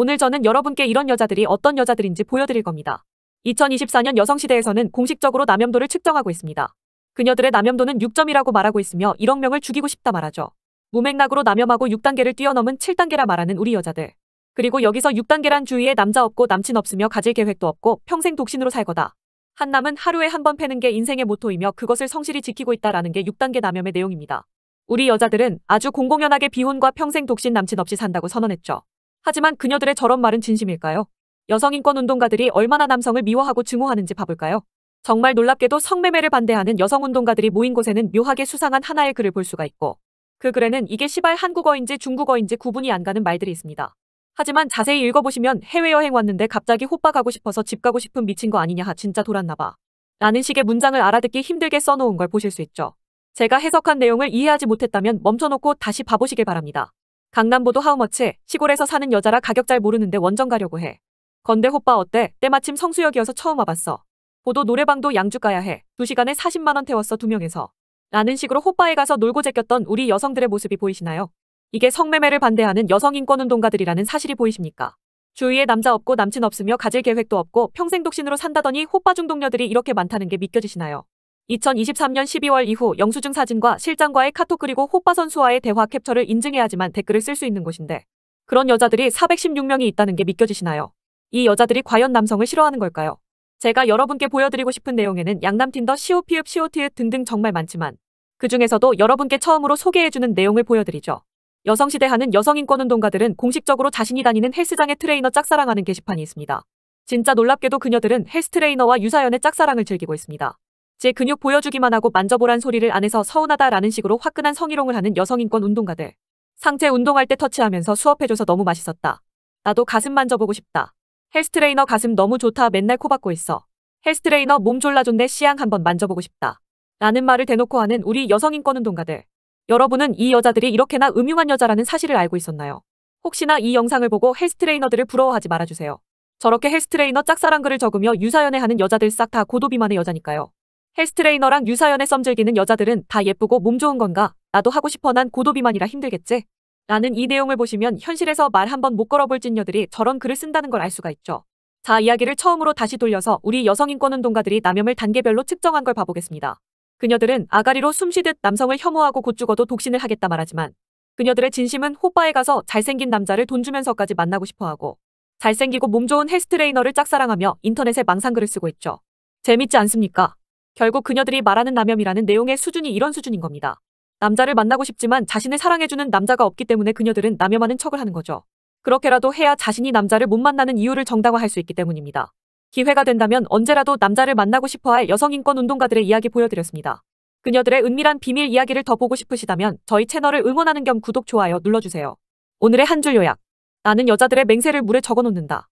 오늘 저는 여러분께 이런 여자들이 어떤 여자들인지 보여드릴 겁니다. 2024년 여성시대에서는 공식적으로 남염도를 측정하고 있습니다. 그녀들의 남염도는 6점이라고 말하고 있으며 1억 명을 죽이고 싶다 말하죠. 무맥락으로 남염하고 6단계를 뛰어넘은 7단계라 말하는 우리 여자들. 그리고 여기서 6단계란 주위에 남자 없고 남친 없으며 가질 계획도 없고 평생 독신으로 살 거다. 한남은 하루에 한 번 패는 게 인생의 모토이며 그것을 성실히 지키고 있다라는 게 6단계 남염의 내용입니다. 우리 여자들은 아주 공공연하게 비혼과 평생 독신 남친 없이 산다고 선언했죠. 하지만 그녀들의 저런 말은 진심일까요? 여성인권운동가들이 얼마나 남성을 미워하고 증오하는지 봐볼까요? 정말 놀랍게도 성매매를 반대하는 여성운동가들이 모인 곳에는 묘하게 수상한 하나의 글을 볼 수가 있고 그 글에는 이게 시발 한국어인지 중국어인지 구분이 안 가는 말들이 있습니다. 하지만 자세히 읽어보시면 해외여행 왔는데 갑자기 호빠 가고 싶어서 집 가고 싶은 미친 거 아니냐 진짜 돌았나봐 라는 식의 문장을 알아듣기 힘들게 써놓은 걸 보실 수 있죠. 제가 해석한 내용을 이해하지 못했다면 멈춰놓고 다시 봐보시길 바랍니다. 강남보도 하우머치 시골에서 사는 여자라 가격 잘 모르는데 원정 가려고 해. 건대 호빠 어때? 때마침 성수역이어서 처음 와봤어. 보도 노래방도 양주 가야 해. 2시간에 40만원 태웠어 두 명에서. 라는 식으로 호빠에 가서 놀고 제꼈던 우리 여성들의 모습이 보이시나요? 이게 성매매를 반대하는 여성인권운동가들이라는 사실이 보이십니까? 주위에 남자 없고 남친 없으며 가질 계획도 없고 평생 독신으로 산다더니 호빠 중독녀들이 이렇게 많다는 게 믿겨지시나요? 2023년 12월 이후 영수증 사진과 실장과의 카톡 그리고 호빠 선수와의 대화 캡처를 인증해야지만 댓글을 쓸 수 있는 곳인데 그런 여자들이 416명이 있다는 게 믿겨지시나요? 이 여자들이 과연 남성을 싫어하는 걸까요? 제가 여러분께 보여드리고 싶은 내용에는 양남 틴더, 시오피읍, 시오티읍 등등 정말 많지만 그 중에서도 여러분께 처음으로 소개해주는 내용을 보여드리죠. 여성시대 하는 여성인권운동가들은 공식적으로 자신이 다니는 헬스장의 트레이너 짝사랑하는 게시판이 있습니다. 진짜 놀랍게도 그녀들은 헬스 트레이너와 유사연의 짝사랑을 즐기고 있습니다. 제 근육 보여주기만 하고 만져보란 소리를 안 해서 서운하다라는 식으로 화끈한 성희롱을 하는 여성인권 운동가들. 상체 운동할 때 터치하면서 수업해줘서 너무 맛있었다. 나도 가슴 만져보고 싶다. 헬스트레이너 가슴 너무 좋다 맨날 코박고 있어. 헬스트레이너 몸 졸라 좋네 시향 한번 만져보고 싶다. 라는 말을 대놓고 하는 우리 여성인권 운동가들. 여러분은 이 여자들이 이렇게나 음흉한 여자라는 사실을 알고 있었나요? 혹시나 이 영상을 보고 헬스트레이너들을 부러워하지 말아주세요. 저렇게 헬스트레이너 짝사랑글을 적으며 유사연애하는 여자들 싹 다 고도비만의 여자니까요. 헬스트레이너랑 유사연에 썸즐기는 여자들은 다 예쁘고 몸 좋은 건가? 나도 하고 싶어 난 고도비만이라 힘들겠지? 라는 이 내용을 보시면 현실에서 말한번못 걸어볼 찐녀들이 저런 글을 쓴다는 걸 알 수가 있죠. 자 이야기를 처음으로 다시 돌려서 우리 여성인권운동가들이 남염을 단계별로 측정한 걸 봐보겠습니다. 그녀들은 아가리로 숨쉬듯 남성을 혐오하고 곧 죽어도 독신을 하겠다 말하지만 그녀들의 진심은 호빠에 가서 잘생긴 남자를 돈 주면서까지 만나고 싶어하고 잘생기고 몸 좋은 헬스트레이너를 짝사랑하며 인터넷에 망상글을 쓰고 있죠. 재밌지 않습니까? 결국 그녀들이 말하는 남염이라는 내용의 수준이 이런 수준인 겁니다. 남자를 만나고 싶지만 자신을 사랑해주는 남자가 없기 때문에 그녀들은 남염하는 척을 하는 거죠. 그렇게라도 해야 자신이 남자를 못 만나는 이유를 정당화할 수 있기 때문입니다. 기회가 된다면 언제라도 남자를 만나고 싶어할 여성인권 운동가들의 이야기 보여드렸습니다. 그녀들의 은밀한 비밀 이야기를 더 보고 싶으시다면 저희 채널을 응원하는 겸 구독, 좋아요 눌러주세요. 오늘의 한 줄 요약. 나는 여자들의 맹세를 물에 적어놓는다.